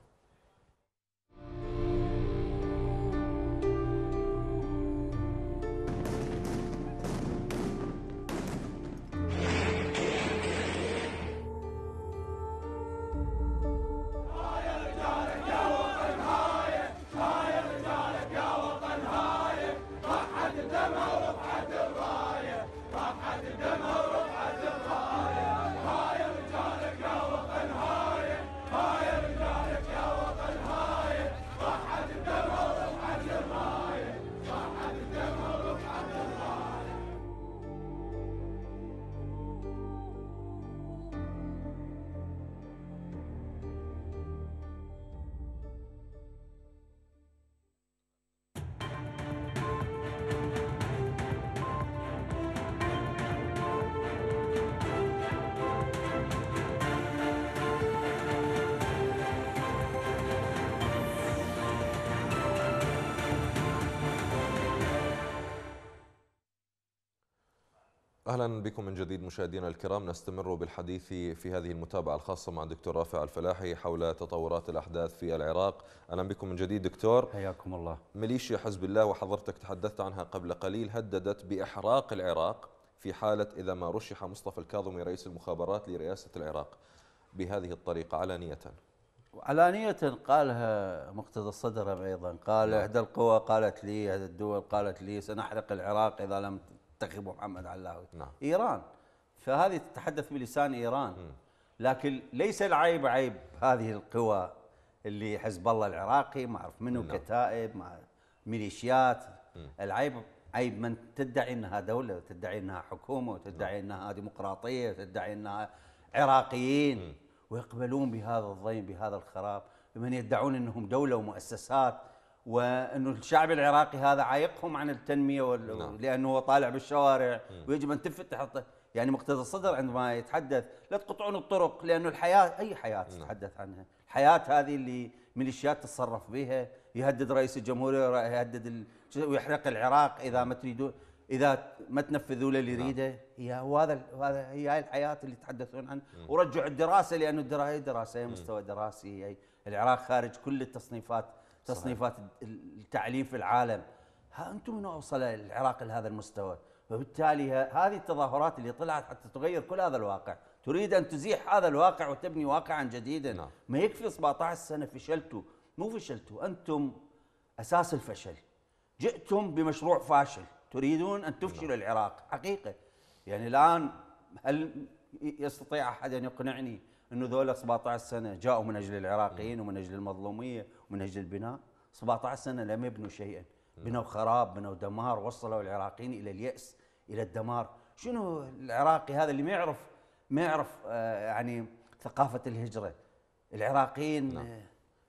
أهلا بكم من جديد مشاهدينا الكرام نستمر بالحديث في هذه المتابعة الخاصة مع الدكتور رافع الفلاحي حول تطورات الأحداث في العراق أهلا بكم من جديد دكتور حياكم الله ميليشيا حزب الله وحضرتك تحدثت عنها قبل قليل هددت بإحراق العراق في حالة إذا ما رشح مصطفى الكاظمي رئيس المخابرات لرئاسة العراق بهذه الطريقة علانية علانية قالها مقتدى الصدر أيضا قال نعم. إحدى القوى قالت لي هذه الدول قالت لي سنحرق العراق إذا لم تقي ابو محمد علاوي نعم. ايران فهذه تتحدث بلسان ايران م. لكن ليس العيب عيب هذه القوى اللي حزب الله العراقي ما اعرف منه نعم. كتائب مع ميليشيات م. العيب عيب من تدعي انها دوله وتدعي انها حكومه وتدعي نعم. انها ديمقراطيه وتدعي انها عراقيين م. ويقبلون بهذا الضيم بهذا الخراب من يدعون انهم دوله ومؤسسات وانه الشعب العراقي هذا عايقهم عن التنميه وال... نعم. لانه هو طالع بالشوارع ويجب ان تفتح يعني مقتدى الصدر عندما يتحدث لا تقطعون الطرق لانه الحياه اي حياه نعم. تتحدث عنها، الحياه هذه اللي ميليشيات تتصرف بها يهدد رئيس الجمهوريه يهدد ال... ويحرق العراق اذا ما تريدون اذا ما تنفذوا له اللي نعم. يريده هي وهذا وهذا هي هاي الحياه اللي يتحدثون عنها ورجعوا الدراسه لانه الدراسه هي مستوى دراسي هي العراق خارج كل التصنيفات تصنيفات التعليم في العالم ها انتم من اوصل العراق لهذا المستوى فبالتالي هذه التظاهرات اللي طلعت حتى تغير كل هذا الواقع تريد ان تزيح هذا الواقع وتبني واقعا جديدا نعم. ما يكفي 17 سنه فشلتوا مو فشلتوا انتم اساس الفشل جئتم بمشروع فاشل تريدون ان تفشلوا نعم. العراق حقيقه يعني الان هل يستطيع احد ان يقنعني انه ذولا 17 سنه جاءوا من اجل العراقيين ومن اجل المظلوميه ومن اجل البناء 17 سنه لم يبنوا شيئا نعم. بنوا خراب بنوا دمار وصلوا العراقيين الى الياس الى الدمار شنو العراقي هذا اللي ما يعرف ما يعرف آه، يعني ثقافه الهجره العراقيين نعم. آه،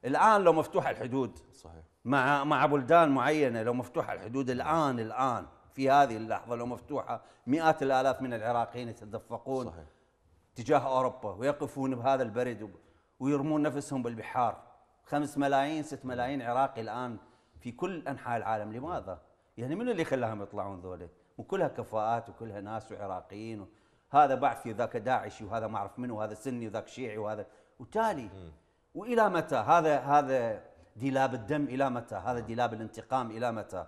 الان لو مفتوحه الحدود صحيح مع مع بلدان معينه لو مفتوحه الحدود نعم. الان الان في هذه اللحظه لو مفتوحه مئات الالاف من العراقيين يتدفقون صحيح. تجاه أوروبا ويقفون بهذا البرد ويرمون نفسهم بالبحار خمس ملايين ست ملايين عراقي الآن في كل أنحاء العالم لماذا؟ يعني من اللي خلاهم يطلعون ذولا؟ وكلها كفاءات وكلها ناس وعراقيين هذا بعثي وذاك داعشي وهذا ما اعرف منه وهذا سني وذاك شيعي وهذا وتالي والى متى هذا هذا ديلاب الدم الى متى هذا ديلاب الانتقام الى متى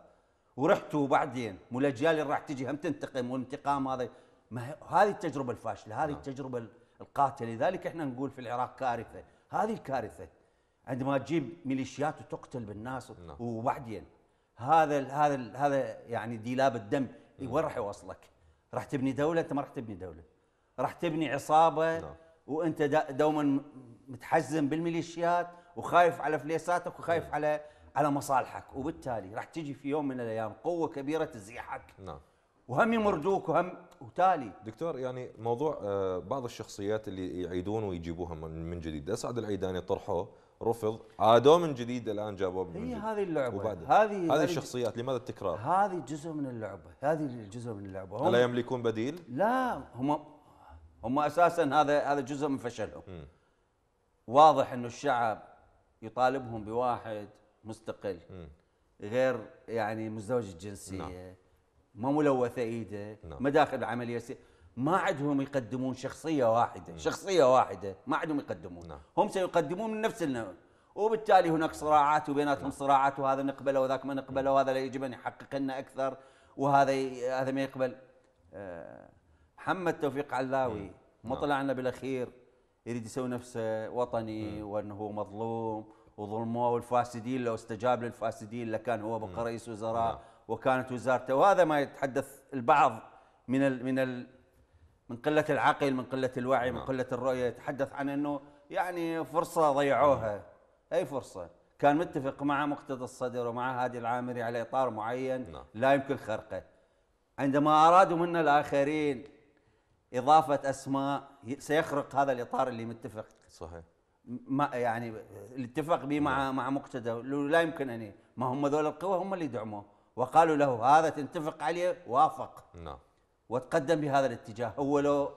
ورحتوا بعدين والاجيال اللي راح تجي هم تنتقم والانتقام هذا ما هذه التجربه الفاشله هذه نعم. التجربه القاتله لذلك احنا نقول في العراق كارثه هذه الكارثه عندما تجيب ميليشيات وتقتل بالناس وبعدين نعم. هذا الـ هذا الـ هذا يعني ديلاب الدم وين راح يوصلك؟ راح تبني دوله انت ما راح تبني دوله راح تبني عصابه نعم. وانت دوما متحزم بالميليشيات وخايف على فليساتك وخايف نعم. على على مصالحك وبالتالي راح تجي في يوم من الايام قوه كبيره تزيحك نعم وهم يمرجوك وهم وتالي دكتور يعني موضوع آه، بعض الشخصيات اللي يعيدون ويجيبوها من جديد اسعد العيداني طرحوه رفض عادوه من جديد الان جابوه من جديد هذه اللعبه وبعد هذه هذه الشخصيات لماذا التكرار؟ هذه جزء من اللعبه هذه جزء من اللعبه لا يملكون بديل؟ لا هم هم اساسا هذا هذا جزء من فشلهم واضح انه الشعب يطالبهم بواحد مستقل م. غير يعني مزدوج الجنسيه نعم. ما ملوثه ايده نعم. ما داخل عمليه ما عندهم يقدمون شخصيه واحده نعم. شخصيه واحده ما عندهم يقدمون نعم. هم سيقدمون من نفس النوع وبالتالي هناك صراعات وبيناتهم نعم. صراعات وهذا نقبله وذاك ما نقبله وهذا لا يجب ان يحقق لنا اكثر وهذا ي... هذا ما يقبل أه... محمد توفيق علاوي ما نعم. طلعنا بالاخير يريد يسوي نفسه وطني وانه هو مظلوم وظلموه الفاسدين لو استجاب للفاسدين لكان هو بقى رئيس وزراء نعم. وكانت وزارته وهذا ما يتحدث البعض من الـ من الـ من قله العقل من قله الوعي من نعم. قله الرؤيه يتحدث عن انه يعني فرصه ضيعوها اي فرصه كان متفق مع مقتدى الصدر ومع هادي العامري على اطار معين نعم. لا يمكن خرقه عندما ارادوا منا الاخرين اضافه اسماء سيخرق هذا الاطار اللي متفق صحيح ما يعني اللي اتفق به مع نعم. مع مقتدى لا يمكن اني ما هم ذول القوى هم اللي دعموه وقالوا له هذا تنتفق عليه وافق نعم وتقدم بهذا الاتجاه هو لو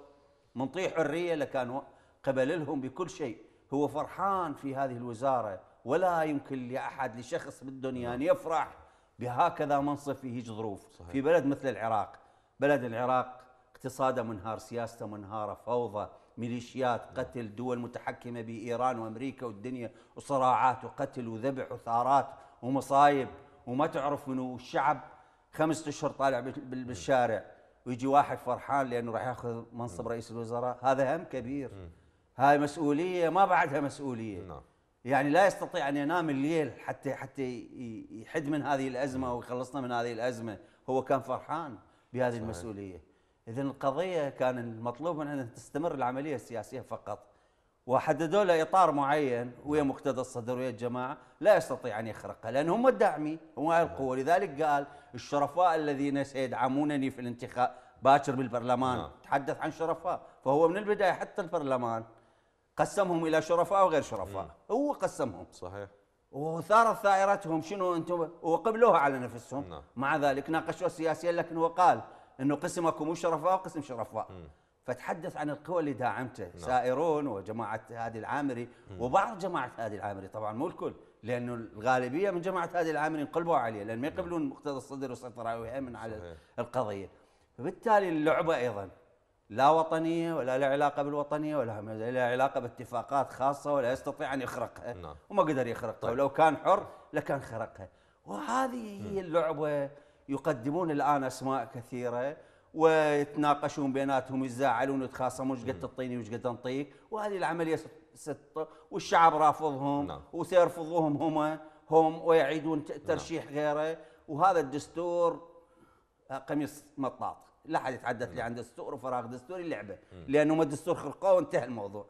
من حريه لكان قبل لهم بكل شيء هو فرحان في هذه الوزاره ولا يمكن لاحد لشخص بالدنيا ان نعم. يفرح بهكذا منصب في هيج ظروف صحيح. في بلد مثل العراق بلد العراق اقتصاده منهار سياسته منهاره فوضى ميليشيات نعم. قتل دول متحكمه بايران وامريكا والدنيا وصراعات وقتل وذبح وثارات ومصايب وما تعرف منو الشعب خمسة اشهر طالع بالشارع ويجي واحد فرحان لانه راح ياخذ منصب رئيس الوزراء هذا هم كبير هاي مسؤوليه ما بعدها مسؤوليه نعم يعني لا يستطيع ان ينام الليل حتى حتى يحد من هذه الازمه ويخلصنا من هذه الازمه هو كان فرحان بهذه المسؤوليه اذا القضيه كان المطلوب منها ان تستمر العمليه السياسيه فقط وحددوا له اطار معين ويا مقتدى الصدر ويا الجماعه لا يستطيع ان يخرقها لان هم الداعمين هم هاي نعم. القوه لذلك قال الشرفاء الذين سيدعمونني في الانتخاب باكر بالبرلمان نعم. تحدث عن شرفاء فهو من البدايه حتى البرلمان قسمهم الى شرفاء وغير شرفاء هو قسمهم صحيح وثارت ثائرتهم شنو انتم وقبلوها على نفسهم نعم. مع ذلك ناقشوا سياسيا لكن هو قال انه قسمكم مو شرفاء وقسم شرفاء م. فتحدث عن القوى اللي داعمته نعم. سائرون وجماعه هادي العامري مم. وبعض جماعه هادي العامري طبعا مو الكل لانه الغالبيه من جماعه هادي العامري انقلبوا عليه لان ما نعم. يقبلون مقتدى الصدر والسيطره ويهيمن على صحيح. القضيه فبالتالي اللعبه ايضا لا وطنيه ولا لها علاقه بالوطنيه ولا لها علاقه باتفاقات خاصه ولا يستطيع ان يخرقها نعم. وما قدر يخرقها طيب. ولو كان حر لكان خرقها وهذه هي اللعبه يقدمون الان اسماء كثيره ويتناقشون بيناتهم ويتزاعلون ويتخاصمون ايش قد تعطيني وايش قد انطيك وهذه العمليه ست والشعب رافضهم نعم. وسيرفضوهم هم هم ويعيدون نعم. ترشيح نعم. غيره وهذا الدستور آه، قميص مطاط لا احد يتحدث لي نعم. عن دستور وفراغ دستوري لعبه لانه ما الدستور خرقه وانتهى الموضوع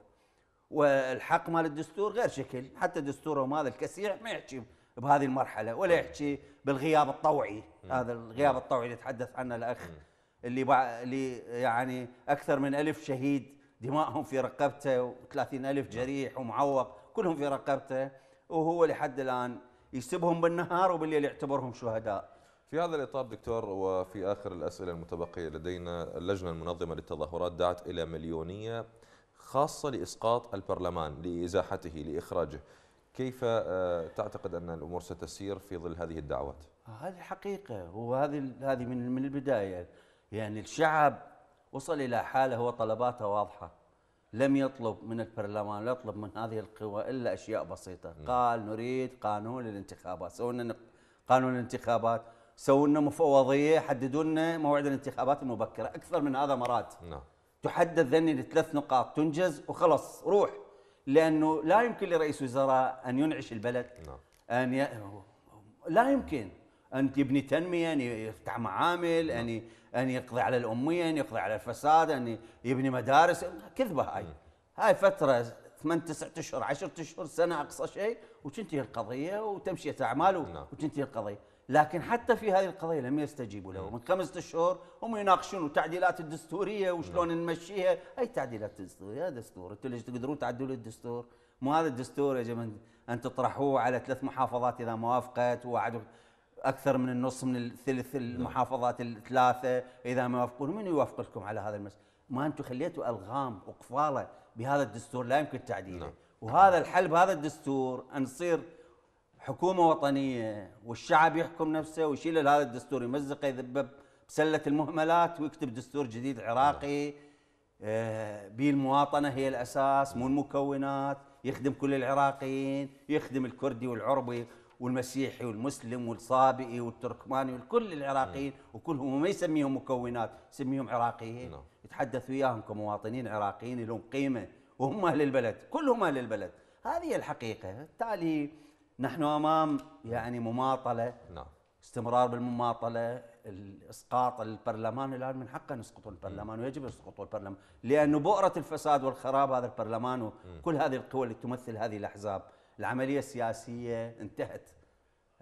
والحق مال الدستور غير شكل حتى دستورهم هذا الكسيح ما يحكي بهذه المرحله ولا نعم. يحكي بالغياب الطوعي هذا الغياب الطوعي اللي تحدث عنه الاخ اللي, اللي يعني اكثر من ألف شهيد دمائهم في رقبته و ألف نعم. جريح ومعوق كلهم في رقبته وهو لحد الان يسبهم بالنهار وبالليل يعتبرهم شهداء في هذا الإطار دكتور وفي آخر الأسئلة المتبقية لدينا اللجنة المنظمة للتظاهرات دعت إلى مليونية خاصة لإسقاط البرلمان لإزاحته لإخراجه كيف آه، تعتقد أن الأمور ستسير في ظل هذه الدعوات؟ هذه حقيقه وهذه هذه من من البداية يعني الشعب وصل إلى حالة هو طلباته واضحة لم يطلب من البرلمان لا يطلب من هذه القوى إلا أشياء بسيطة م. قال نريد قانون الانتخابات سووا لنا قانون الانتخابات سووا لنا مفوضية حددوا لنا موعد الانتخابات المبكرة أكثر من هذا مرات نعم تحدد ذني لثلاث نقاط تنجز وخلص روح لأنه لا يمكن لرئيس وزراء أن ينعش البلد نعم أن ي... لا يمكن ان يبني تنميه ان يعني يفتح معامل نعم. ان ان يقضي على الاميه ان يقضي على الفساد ان يبني مدارس كذبه هاي إيه. هاي فتره ثمان تسعة اشهر 10 اشهر سنه اقصى شيء وتنتهي القضيه وتمشيه اعمال نعم. وتنتهي القضيه لكن حتى في هذه القضيه لم يستجيبوا له إيه. من خمسة اشهر هم يناقشون التعديلات الدستوريه وشلون نعم. نمشيها اي تعديلات دستوريه دستور انتم ليش تقدرون تعدلوا الدستور مو هذا الدستور يجب ان تطرحوه على ثلاث محافظات اذا ما وافقت اكثر من النص من الثلث المحافظات الثلاثه اذا ما يوافقون من يوافق لكم على هذا المسجد ما انتم خليتوا الغام وقفاله بهذا الدستور لا يمكن تعديله نعم. وهذا الحل بهذا الدستور ان تصير حكومه وطنيه والشعب يحكم نفسه ويشيل هذا الدستور يمزقه يذبه بسله المهملات ويكتب دستور جديد عراقي به نعم. آه، المواطنه هي الاساس مو المكونات يخدم كل العراقيين يخدم الكردي والعربي والمسيحي والمسلم والصابئي والتركماني والكل العراقيين وكلهم وما يسميهم مكونات يسميهم عراقيين نعم. يتحدث وياهم كمواطنين عراقيين لهم قيمه وهم اهل البلد كلهم اهل البلد هذه الحقيقه بالتالي نحن امام يعني مماطله نعم استمرار بالمماطله اسقاط البرلمان الان من حقه نسقط البرلمان ويجب ان البرلمان لانه بؤره الفساد والخراب هذا البرلمان وكل هذه القوى اللي تمثل هذه الاحزاب العملية السياسية انتهت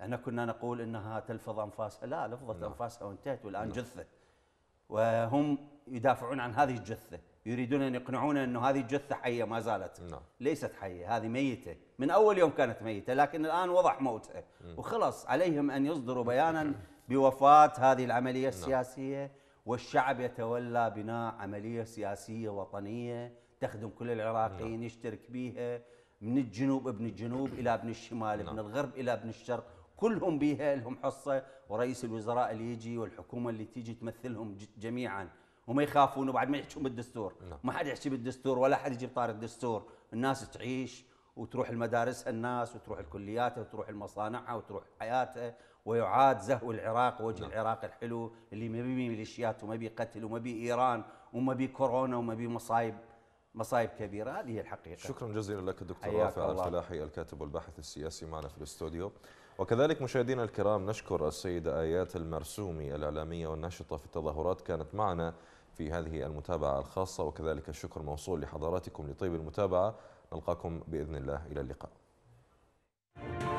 احنا كنا نقول انها تلفظ انفاسها لا لفظت نعم. انفاسها وانتهت والان لا. نعم. جثه وهم يدافعون عن هذه الجثه يريدون ان يقنعونا انه هذه الجثه حيه ما زالت نعم. ليست حيه هذه ميته من اول يوم كانت ميته لكن الان وضح موتها وخلص عليهم ان يصدروا بيانا بوفاه هذه العمليه نعم. السياسيه والشعب يتولى بناء عمليه سياسيه وطنيه تخدم كل العراقيين يشترك بها من الجنوب ابن الجنوب الى ابن الشمال ابن نعم. الغرب الى ابن الشرق كلهم بيها لهم حصه ورئيس الوزراء اللي يجي والحكومه اللي تيجي تمثلهم جميعا وما يخافون وبعد ما يحكون بالدستور نعم. ما حد يحكي بالدستور ولا حد يجيب طار الدستور الناس تعيش وتروح المدارس الناس وتروح الكليات وتروح المصانع وتروح حياتها ويعاد زهو العراق وجه نعم. العراق الحلو اللي ما بيه ميليشيات وما بيه قتل وما بيه ايران وما بيه كورونا وما بيه مصايب مصايب كبيره هذه هي الحقيقه شكرا جزيلا لك الدكتور رافع الفلاحي الكاتب والباحث السياسي معنا في الاستوديو وكذلك مشاهدينا الكرام نشكر السيده ايات المرسومي الاعلاميه والناشطه في التظاهرات كانت معنا في هذه المتابعه الخاصه وكذلك الشكر موصول لحضراتكم لطيب المتابعه نلقاكم باذن الله الى اللقاء